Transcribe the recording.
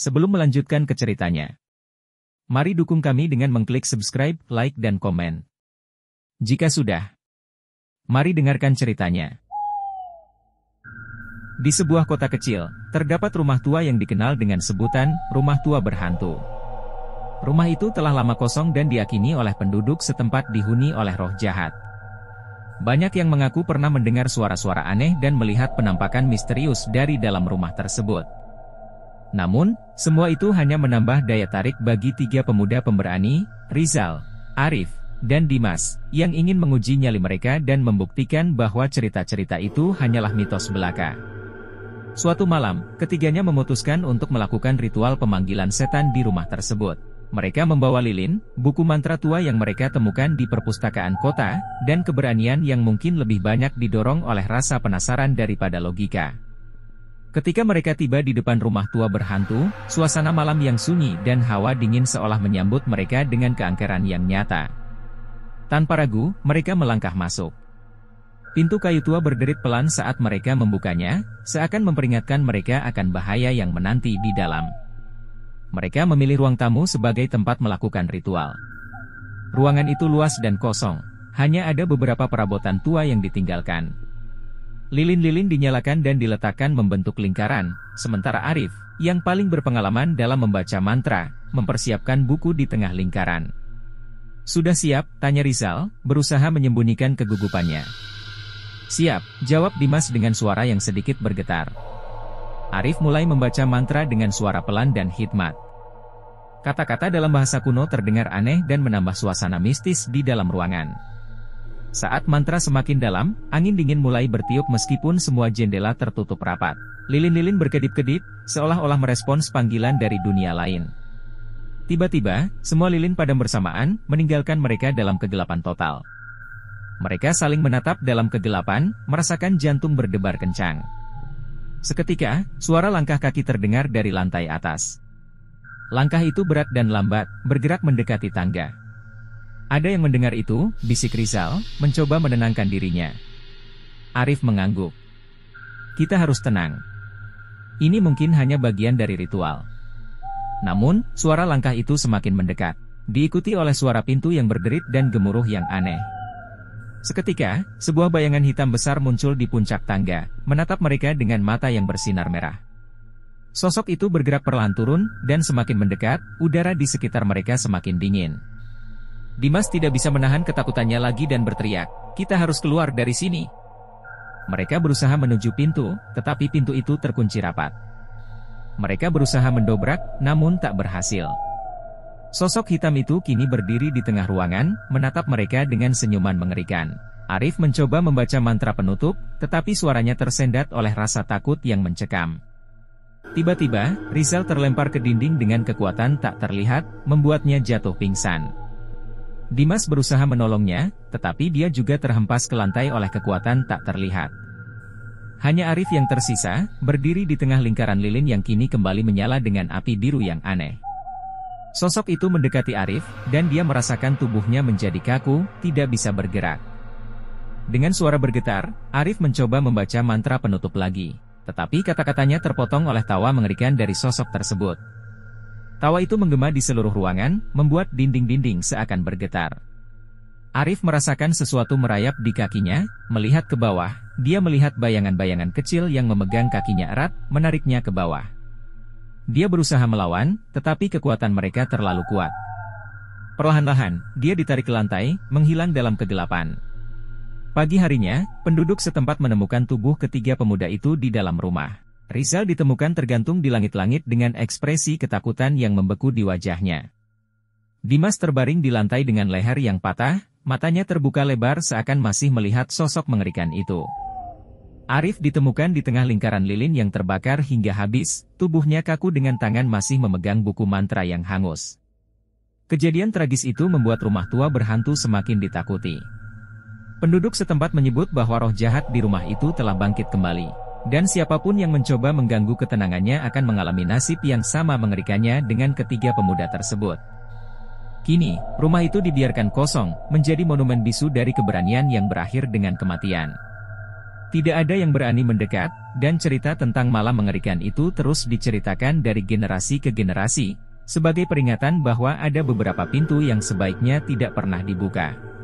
Sebelum melanjutkan ke ceritanya, mari dukung kami dengan mengklik subscribe, like, dan komen. Jika sudah, mari dengarkan ceritanya. Di sebuah kota kecil, terdapat rumah tua yang dikenal dengan sebutan rumah tua berhantu. Rumah itu telah lama kosong dan diakini oleh penduduk setempat dihuni oleh roh jahat. Banyak yang mengaku pernah mendengar suara-suara aneh dan melihat penampakan misterius dari dalam rumah tersebut. Namun, semua itu hanya menambah daya tarik bagi tiga pemuda pemberani, Rizal, Arif, dan Dimas, yang ingin menguji nyali mereka dan membuktikan bahwa cerita-cerita itu hanyalah mitos belaka. Suatu malam, ketiganya memutuskan untuk melakukan ritual pemanggilan setan di rumah tersebut. Mereka membawa lilin, buku mantra tua yang mereka temukan di perpustakaan kota, dan keberanian yang mungkin lebih banyak didorong oleh rasa penasaran daripada logika. Ketika mereka tiba di depan rumah tua berhantu, suasana malam yang sunyi dan hawa dingin seolah menyambut mereka dengan keangkeran yang nyata. Tanpa ragu, mereka melangkah masuk. Pintu kayu tua berderit pelan saat mereka membukanya, seakan memperingatkan mereka akan bahaya yang menanti di dalam. Mereka memilih ruang tamu sebagai tempat melakukan ritual. Ruangan itu luas dan kosong, hanya ada beberapa perabotan tua yang ditinggalkan. Lilin-lilin dinyalakan dan diletakkan membentuk lingkaran, sementara Arif, yang paling berpengalaman dalam membaca mantra, mempersiapkan buku di tengah lingkaran. Sudah siap? Tanya Rizal, berusaha menyembunyikan kegugupannya. Siap, jawab Dimas dengan suara yang sedikit bergetar. Arif mulai membaca mantra dengan suara pelan dan hikmat. Kata-kata dalam bahasa kuno terdengar aneh dan menambah suasana mistis di dalam ruangan. Saat mantra semakin dalam, angin dingin mulai bertiup meskipun semua jendela tertutup rapat. Lilin-lilin berkedip-kedip, seolah-olah merespons panggilan dari dunia lain. Tiba-tiba, semua lilin padam bersamaan, meninggalkan mereka dalam kegelapan total. Mereka saling menatap dalam kegelapan, merasakan jantung berdebar kencang. Seketika, suara langkah kaki terdengar dari lantai atas. Langkah itu berat dan lambat, bergerak mendekati tangga. Ada yang mendengar itu, bisik Rizal, mencoba menenangkan dirinya. Arif mengangguk. Kita harus tenang. Ini mungkin hanya bagian dari ritual. Namun, suara langkah itu semakin mendekat, diikuti oleh suara pintu yang berderit dan gemuruh yang aneh. Seketika, sebuah bayangan hitam besar muncul di puncak tangga, menatap mereka dengan mata yang bersinar merah. Sosok itu bergerak perlahan turun, dan semakin mendekat, udara di sekitar mereka semakin dingin. Dimas tidak bisa menahan ketakutannya lagi dan berteriak, kita harus keluar dari sini. Mereka berusaha menuju pintu, tetapi pintu itu terkunci rapat. Mereka berusaha mendobrak, namun tak berhasil. Sosok hitam itu kini berdiri di tengah ruangan, menatap mereka dengan senyuman mengerikan. Arif mencoba membaca mantra penutup, tetapi suaranya tersendat oleh rasa takut yang mencekam. Tiba-tiba, Rizal terlempar ke dinding dengan kekuatan tak terlihat, membuatnya jatuh pingsan. Dimas berusaha menolongnya, tetapi dia juga terhempas ke lantai oleh kekuatan tak terlihat. Hanya Arif yang tersisa, berdiri di tengah lingkaran lilin yang kini kembali menyala dengan api biru yang aneh. Sosok itu mendekati Arif, dan dia merasakan tubuhnya menjadi kaku, tidak bisa bergerak. Dengan suara bergetar, Arif mencoba membaca mantra penutup lagi. Tetapi kata-katanya terpotong oleh tawa mengerikan dari sosok tersebut. Tawa itu menggema di seluruh ruangan, membuat dinding-dinding seakan bergetar. Arif merasakan sesuatu merayap di kakinya, melihat ke bawah, dia melihat bayangan-bayangan kecil yang memegang kakinya erat, menariknya ke bawah. Dia berusaha melawan, tetapi kekuatan mereka terlalu kuat. Perlahan-lahan, dia ditarik ke lantai, menghilang dalam kegelapan. Pagi harinya, penduduk setempat menemukan tubuh ketiga pemuda itu di dalam rumah. Rizal ditemukan tergantung di langit-langit dengan ekspresi ketakutan yang membeku di wajahnya. Dimas terbaring di lantai dengan leher yang patah, matanya terbuka lebar seakan masih melihat sosok mengerikan itu. Arif ditemukan di tengah lingkaran lilin yang terbakar hingga habis, tubuhnya kaku dengan tangan masih memegang buku mantra yang hangus. Kejadian tragis itu membuat rumah tua berhantu semakin ditakuti. Penduduk setempat menyebut bahwa roh jahat di rumah itu telah bangkit kembali. Dan siapapun yang mencoba mengganggu ketenangannya akan mengalami nasib yang sama mengerikannya dengan ketiga pemuda tersebut. Kini, rumah itu dibiarkan kosong, menjadi monumen bisu dari keberanian yang berakhir dengan kematian. Tidak ada yang berani mendekat, dan cerita tentang malam mengerikan itu terus diceritakan dari generasi ke generasi, sebagai peringatan bahwa ada beberapa pintu yang sebaiknya tidak pernah dibuka.